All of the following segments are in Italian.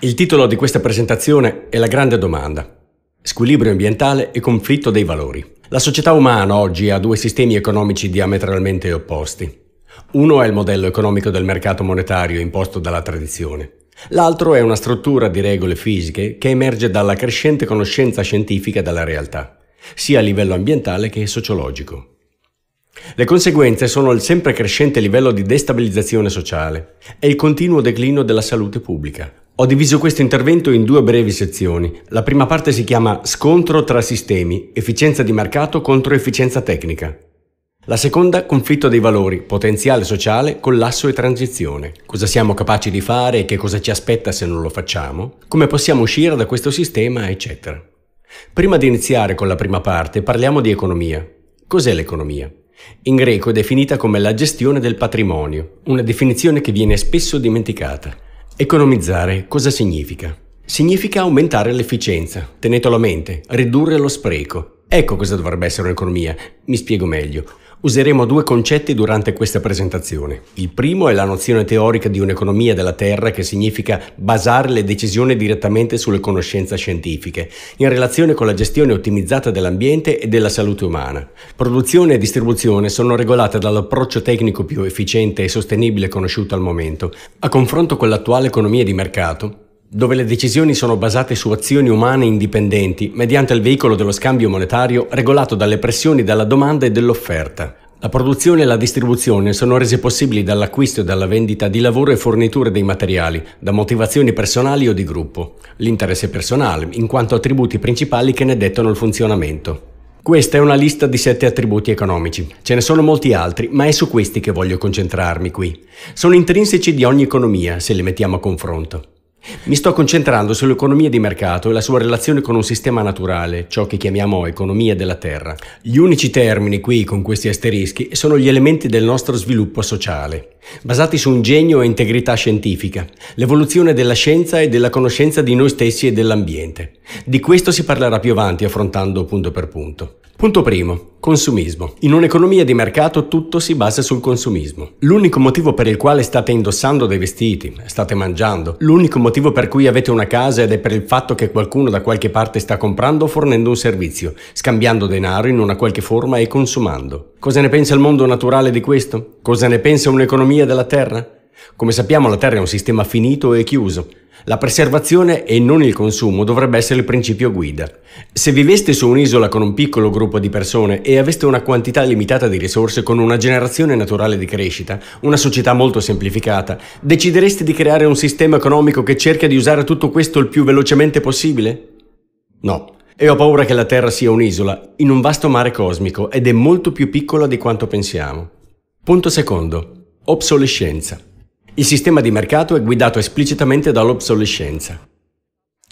Il titolo di questa presentazione è La grande domanda squilibrio ambientale e conflitto dei valori. La società umana oggi ha due sistemi economici diametralmente opposti. Uno è il modello economico del mercato monetario imposto dalla tradizione. L'altro è una struttura di regole fisiche che emerge dalla crescente conoscenza scientifica della realtà, sia a livello ambientale che sociologico. Le conseguenze sono il sempre crescente livello di destabilizzazione sociale e il continuo declino della salute pubblica, ho diviso questo intervento in due brevi sezioni. La prima parte si chiama Scontro tra sistemi, efficienza di mercato contro efficienza tecnica. La seconda, conflitto dei valori, potenziale sociale, collasso e transizione. Cosa siamo capaci di fare e che cosa ci aspetta se non lo facciamo? Come possiamo uscire da questo sistema, eccetera. Prima di iniziare con la prima parte, parliamo di economia. Cos'è l'economia? In greco è definita come la gestione del patrimonio, una definizione che viene spesso dimenticata. Economizzare cosa significa? Significa aumentare l'efficienza, tenetelo a mente, ridurre lo spreco. Ecco cosa dovrebbe essere un'economia. Mi spiego meglio. Useremo due concetti durante questa presentazione. Il primo è la nozione teorica di un'economia della Terra che significa basare le decisioni direttamente sulle conoscenze scientifiche, in relazione con la gestione ottimizzata dell'ambiente e della salute umana. Produzione e distribuzione sono regolate dall'approccio tecnico più efficiente e sostenibile conosciuto al momento. A confronto con l'attuale economia di mercato, dove le decisioni sono basate su azioni umane indipendenti mediante il veicolo dello scambio monetario regolato dalle pressioni della domanda e dell'offerta. La produzione e la distribuzione sono rese possibili dall'acquisto e dalla vendita di lavoro e forniture dei materiali, da motivazioni personali o di gruppo, l'interesse personale, in quanto attributi principali che ne dettano il funzionamento. Questa è una lista di sette attributi economici. Ce ne sono molti altri, ma è su questi che voglio concentrarmi qui. Sono intrinseci di ogni economia, se li mettiamo a confronto. Mi sto concentrando sull'economia di mercato e la sua relazione con un sistema naturale, ciò che chiamiamo economia della Terra. Gli unici termini qui con questi asterischi sono gli elementi del nostro sviluppo sociale, basati su ingegno e integrità scientifica, l'evoluzione della scienza e della conoscenza di noi stessi e dell'ambiente. Di questo si parlerà più avanti affrontando punto per punto. Punto primo. Consumismo. In un'economia di mercato tutto si basa sul consumismo. L'unico motivo per il quale state indossando dei vestiti, state mangiando, l'unico motivo per cui avete una casa ed è per il fatto che qualcuno da qualche parte sta comprando o fornendo un servizio, scambiando denaro in una qualche forma e consumando. Cosa ne pensa il mondo naturale di questo? Cosa ne pensa un'economia della Terra? Come sappiamo la Terra è un sistema finito e chiuso. La preservazione e non il consumo dovrebbe essere il principio guida. Se viveste su un'isola con un piccolo gruppo di persone e aveste una quantità limitata di risorse con una generazione naturale di crescita, una società molto semplificata, decidereste di creare un sistema economico che cerca di usare tutto questo il più velocemente possibile? No. E ho paura che la Terra sia un'isola in un vasto mare cosmico ed è molto più piccola di quanto pensiamo. Punto secondo. Obsolescenza. Il sistema di mercato è guidato esplicitamente dall'obsolescenza.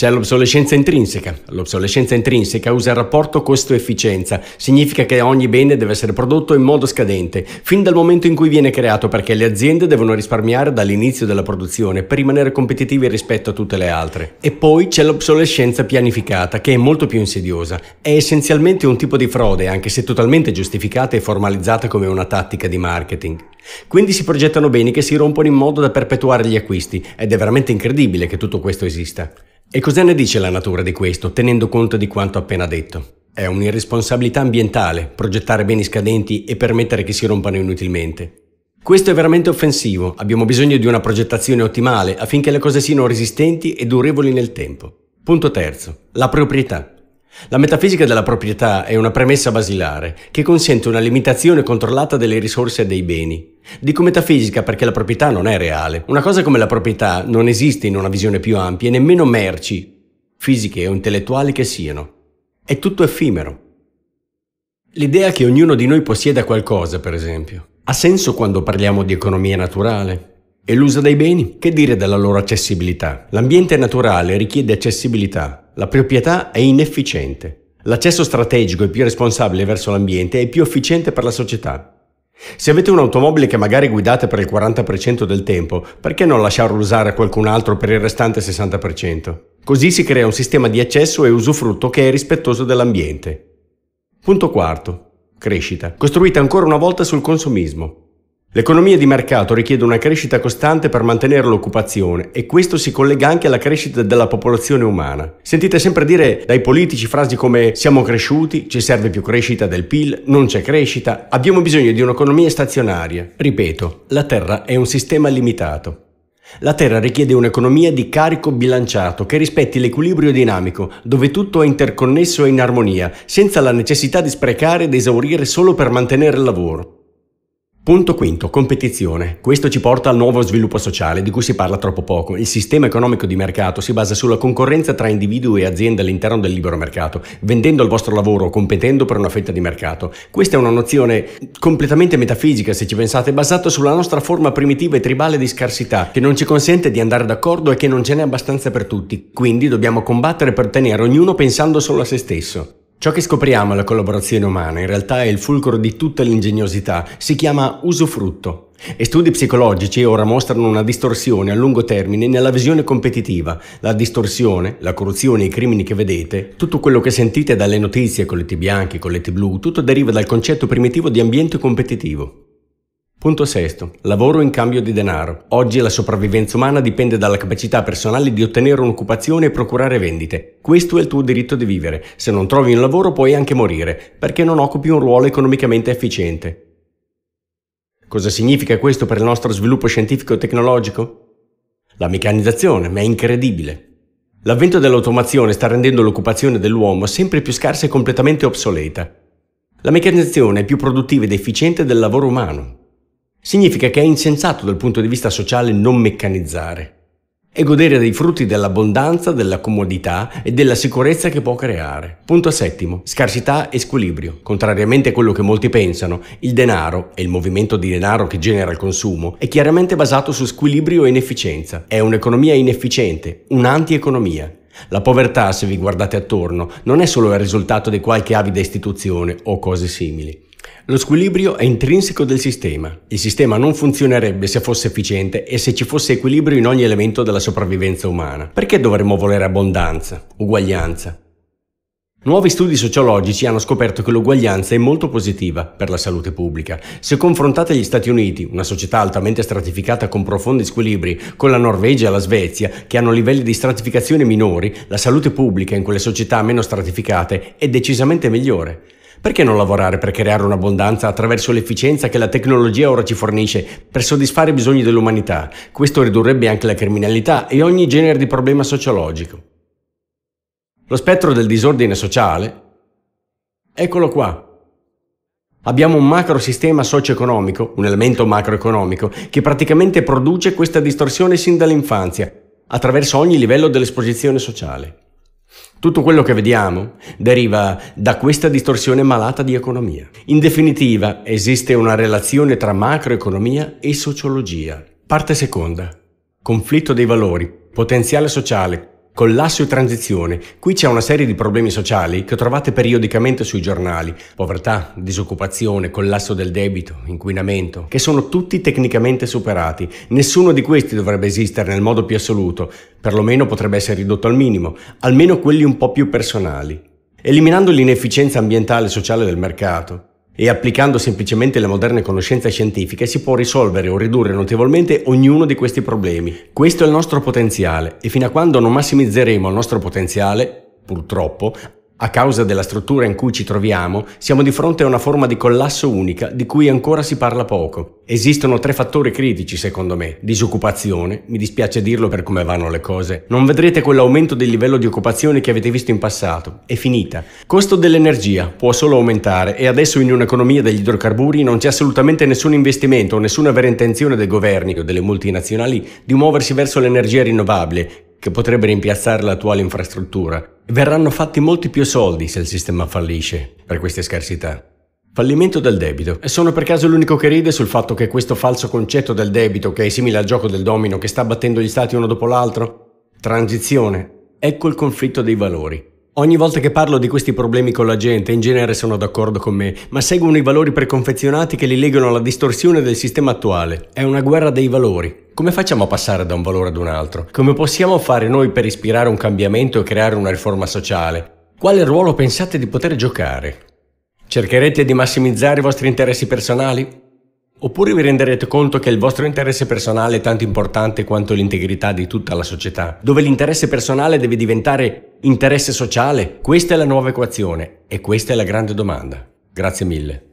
C'è l'obsolescenza intrinseca. L'obsolescenza intrinseca usa il rapporto costo-efficienza, significa che ogni bene deve essere prodotto in modo scadente, fin dal momento in cui viene creato perché le aziende devono risparmiare dall'inizio della produzione per rimanere competitivi rispetto a tutte le altre. E poi c'è l'obsolescenza pianificata, che è molto più insidiosa. È essenzialmente un tipo di frode, anche se totalmente giustificata e formalizzata come una tattica di marketing. Quindi si progettano beni che si rompono in modo da perpetuare gli acquisti ed è veramente incredibile che tutto questo esista. E cosa ne dice la natura di questo, tenendo conto di quanto appena detto? È un'irresponsabilità ambientale progettare beni scadenti e permettere che si rompano inutilmente. Questo è veramente offensivo, abbiamo bisogno di una progettazione ottimale affinché le cose siano resistenti e durevoli nel tempo. Punto terzo, la proprietà. La metafisica della proprietà è una premessa basilare che consente una limitazione controllata delle risorse e dei beni. Dico metafisica perché la proprietà non è reale. Una cosa come la proprietà non esiste in una visione più ampia e nemmeno merci, fisiche o intellettuali che siano. È tutto effimero. L'idea che ognuno di noi possieda qualcosa, per esempio, ha senso quando parliamo di economia naturale? E l'uso dei beni? Che dire della loro accessibilità? L'ambiente naturale richiede accessibilità, la proprietà è inefficiente. L'accesso strategico e più responsabile verso l'ambiente è più efficiente per la società. Se avete un'automobile che magari guidate per il 40% del tempo, perché non lasciarlo usare a qualcun altro per il restante 60%? Così si crea un sistema di accesso e usufrutto che è rispettoso dell'ambiente. Punto quarto. Crescita. Costruita ancora una volta sul consumismo. L'economia di mercato richiede una crescita costante per mantenere l'occupazione e questo si collega anche alla crescita della popolazione umana. Sentite sempre dire dai politici frasi come siamo cresciuti, ci serve più crescita del PIL, non c'è crescita, abbiamo bisogno di un'economia stazionaria. Ripeto, la Terra è un sistema limitato. La Terra richiede un'economia di carico bilanciato che rispetti l'equilibrio dinamico, dove tutto è interconnesso e in armonia, senza la necessità di sprecare ed esaurire solo per mantenere il lavoro. Punto quinto, competizione. Questo ci porta al nuovo sviluppo sociale di cui si parla troppo poco. Il sistema economico di mercato si basa sulla concorrenza tra individui e aziende all'interno del libero mercato, vendendo il vostro lavoro o competendo per una fetta di mercato. Questa è una nozione completamente metafisica, se ci pensate, basata sulla nostra forma primitiva e tribale di scarsità, che non ci consente di andare d'accordo e che non ce n'è abbastanza per tutti. Quindi dobbiamo combattere per tenere ognuno pensando solo a se stesso. Ciò che scopriamo alla collaborazione umana in realtà è il fulcro di tutta l'ingegnosità, si chiama usufrutto. E studi psicologici ora mostrano una distorsione a lungo termine nella visione competitiva. La distorsione, la corruzione, i crimini che vedete, tutto quello che sentite dalle notizie, colletti bianchi, colletti blu, tutto deriva dal concetto primitivo di ambiente competitivo. Punto sesto. Lavoro in cambio di denaro. Oggi la sopravvivenza umana dipende dalla capacità personale di ottenere un'occupazione e procurare vendite. Questo è il tuo diritto di vivere. Se non trovi un lavoro puoi anche morire, perché non occupi un ruolo economicamente efficiente. Cosa significa questo per il nostro sviluppo scientifico e tecnologico? La meccanizzazione, ma è incredibile. L'avvento dell'automazione sta rendendo l'occupazione dell'uomo sempre più scarsa e completamente obsoleta. La meccanizzazione è più produttiva ed efficiente del lavoro umano, Significa che è insensato dal punto di vista sociale non meccanizzare e godere dei frutti dell'abbondanza, della comodità e della sicurezza che può creare. Punto settimo, scarsità e squilibrio. Contrariamente a quello che molti pensano, il denaro e il movimento di denaro che genera il consumo è chiaramente basato su squilibrio e inefficienza. È un'economia inefficiente, un'antieconomia. La povertà, se vi guardate attorno, non è solo il risultato di qualche avida istituzione o cose simili lo squilibrio è intrinseco del sistema. Il sistema non funzionerebbe se fosse efficiente e se ci fosse equilibrio in ogni elemento della sopravvivenza umana. Perché dovremmo volere abbondanza, uguaglianza? Nuovi studi sociologici hanno scoperto che l'uguaglianza è molto positiva per la salute pubblica. Se confrontate gli Stati Uniti, una società altamente stratificata con profondi squilibri, con la Norvegia e la Svezia, che hanno livelli di stratificazione minori, la salute pubblica in quelle società meno stratificate è decisamente migliore. Perché non lavorare per creare un'abbondanza attraverso l'efficienza che la tecnologia ora ci fornisce per soddisfare i bisogni dell'umanità? Questo ridurrebbe anche la criminalità e ogni genere di problema sociologico. Lo spettro del disordine sociale? Eccolo qua. Abbiamo un macrosistema socio-economico, un elemento macroeconomico, che praticamente produce questa distorsione sin dall'infanzia, attraverso ogni livello dell'esposizione sociale. Tutto quello che vediamo deriva da questa distorsione malata di economia. In definitiva, esiste una relazione tra macroeconomia e sociologia. Parte seconda. Conflitto dei valori, potenziale sociale, Collasso e transizione. Qui c'è una serie di problemi sociali che trovate periodicamente sui giornali. Povertà, disoccupazione, collasso del debito, inquinamento, che sono tutti tecnicamente superati. Nessuno di questi dovrebbe esistere nel modo più assoluto, perlomeno potrebbe essere ridotto al minimo, almeno quelli un po' più personali. Eliminando l'inefficienza ambientale e sociale del mercato, e applicando semplicemente le moderne conoscenze scientifiche si può risolvere o ridurre notevolmente ognuno di questi problemi. Questo è il nostro potenziale e fino a quando non massimizzeremo il nostro potenziale, purtroppo, a causa della struttura in cui ci troviamo, siamo di fronte a una forma di collasso unica di cui ancora si parla poco. Esistono tre fattori critici, secondo me. Disoccupazione, mi dispiace dirlo per come vanno le cose, non vedrete quell'aumento del livello di occupazione che avete visto in passato, è finita. Costo dell'energia può solo aumentare e adesso in un'economia degli idrocarburi non c'è assolutamente nessun investimento o nessuna vera intenzione dei governi o delle multinazionali di muoversi verso l'energia rinnovabile che potrebbe rimpiazzare l'attuale infrastruttura verranno fatti molti più soldi se il sistema fallisce per queste scarsità. Fallimento del debito. E sono per caso l'unico che ride sul fatto che questo falso concetto del debito, che è simile al gioco del domino che sta battendo gli stati uno dopo l'altro? Transizione. Ecco il conflitto dei valori. Ogni volta che parlo di questi problemi con la gente, in genere sono d'accordo con me, ma seguono i valori preconfezionati che li legano alla distorsione del sistema attuale. È una guerra dei valori. Come facciamo a passare da un valore ad un altro? Come possiamo fare noi per ispirare un cambiamento e creare una riforma sociale? Quale ruolo pensate di poter giocare? Cercherete di massimizzare i vostri interessi personali? Oppure vi renderete conto che il vostro interesse personale è tanto importante quanto l'integrità di tutta la società, dove l'interesse personale deve diventare interesse sociale? Questa è la nuova equazione e questa è la grande domanda. Grazie mille.